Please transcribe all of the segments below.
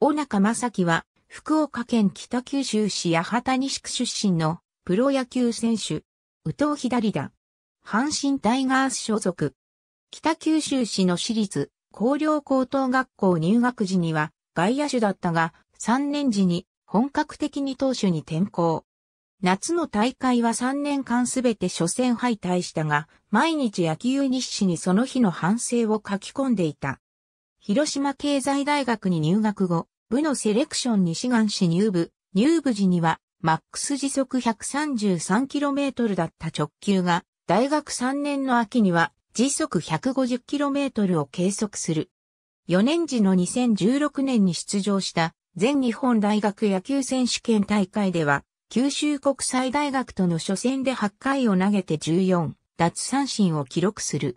尾中正樹は、福岡県北九州市八幡西区出身のプロ野球選手、宇藤左だ。阪神タイガース所属。北九州市の市立、高陵高等学校入学時には外野手だったが、3年時に本格的に投手に転向。夏の大会は3年間すべて初戦敗退したが、毎日野球日誌にその日の反省を書き込んでいた。広島経済大学に入学後、部のセレクションに志願し入部、入部時には、マックス時速 133km だった直球が、大学3年の秋には時速 150km を計測する。4年時の2016年に出場した全日本大学野球選手権大会では、九州国際大学との初戦で8回を投げて14、奪三振を記録する。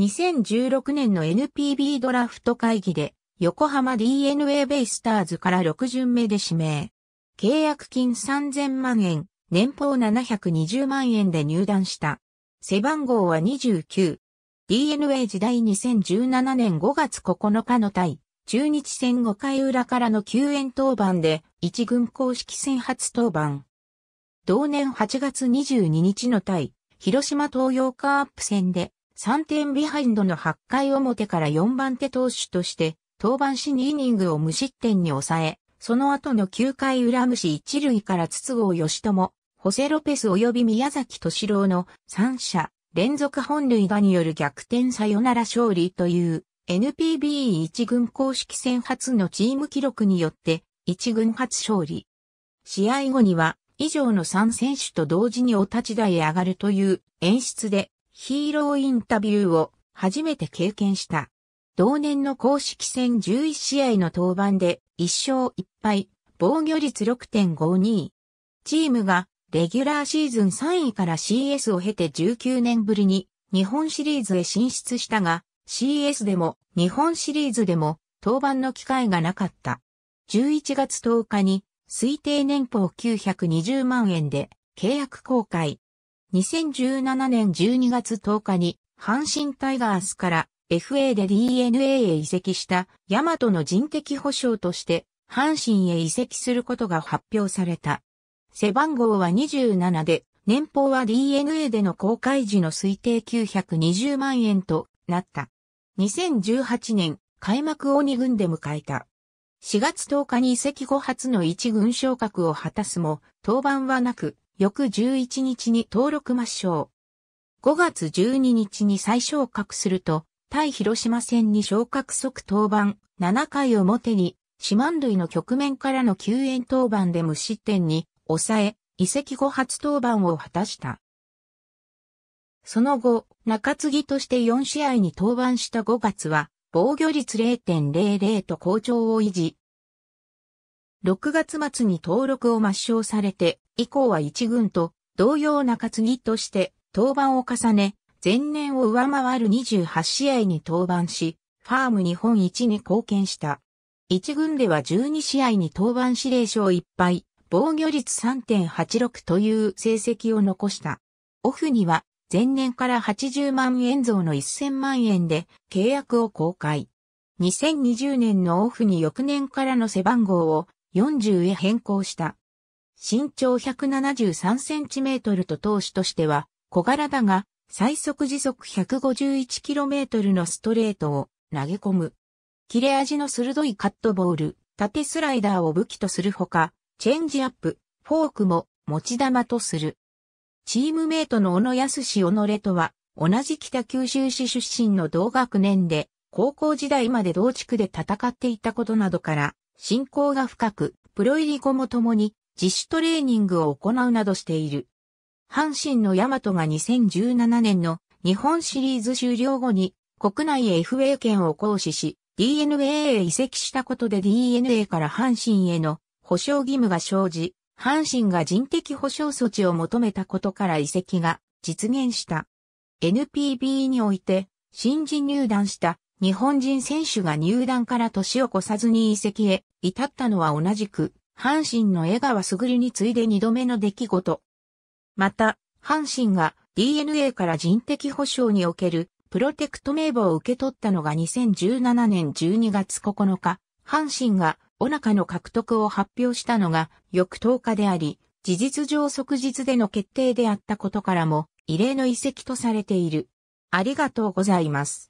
2016年の NPB ドラフト会議で、横浜 DNA ベイスターズから6巡目で指名。契約金3000万円、年俸720万円で入団した。背番号は29。DNA 時代2017年5月9日の対、中日戦5回裏からの救援登板で、一軍公式戦初登板。同年8月22日の対、広島東洋カープ戦で、3点ビハインドの8回表から4番手投手として、登板し2イニングを無失点に抑え、その後の9回裏無視1塁から筒香義友、ホセロペス及び宮崎敏郎の3者連続本塁打による逆転サヨナラ勝利という NPB1 軍公式戦初のチーム記録によって1軍初勝利。試合後には以上の3選手と同時にお立ち台へ上がるという演出でヒーローインタビューを初めて経験した。同年の公式戦11試合の登板で1勝1敗、防御率6.52。チームがレギュラーシーズン3位から CS を経て19年ぶりに日本シリーズへ進出したが、CS でも日本シリーズでも登板の機会がなかった。11月10日に推定年俸920万円で契約公開。2017年12月10日に阪神タイガースから FA で DNA へ移籍したヤマトの人的保障として阪神へ移籍することが発表された。背番号は27で、年俸は DNA での公開時の推定920万円となった。2018年、開幕を2軍で迎えた。4月10日に移籍後初の1軍昇格を果たすも、登板はなく、翌11日に登録抹消。5月12日に再昇格すると、対広島戦に昇格即登板、7回表に、四万塁の局面からの救援登板で無失点に抑え、移籍後初登板を果たした。その後、中継ぎとして4試合に登板した5月は、防御率0.00と好調を維持、6月末に登録を抹消されて、以降は一軍と同様な担ぎとして登板を重ね、前年を上回る28試合に登板し、ファーム日本一に貢献した。一軍では12試合に登板指令書を1敗、防御率3.86という成績を残した。オフには前年から80万円増の1000万円で契約を公開。2020年のオフに翌年からの背番号を40へ変更した。身長1 7 3トルと投手としては小柄だが、最速時速1 5 1トルのストレートを投げ込む。切れ味の鋭いカットボール、縦スライダーを武器とするほか、チェンジアップ、フォークも持ち玉とする。チームメイトの小野康氏小野レとは、同じ北九州市出身の同学年で、高校時代まで同地区で戦っていたことなどから、信仰が深く、プロ入り後も共に自主トレーニングを行うなどしている。阪神のヤマトが2017年の日本シリーズ終了後に国内へ FA 権を行使し、DNA へ移籍したことで DNA から阪神への保証義務が生じ、阪神が人的保障措置を求めたことから移籍が実現した。NPB において新人入団した日本人選手が入団から年を越さずに移籍へ至ったのは同じく、阪神の江川すぐりに次いで二度目の出来事。また、阪神が DNA から人的保障におけるプロテクト名簿を受け取ったのが2017年12月9日、阪神がお腹の獲得を発表したのが翌10日であり、事実上即日での決定であったことからも異例の遺跡とされている。ありがとうございます。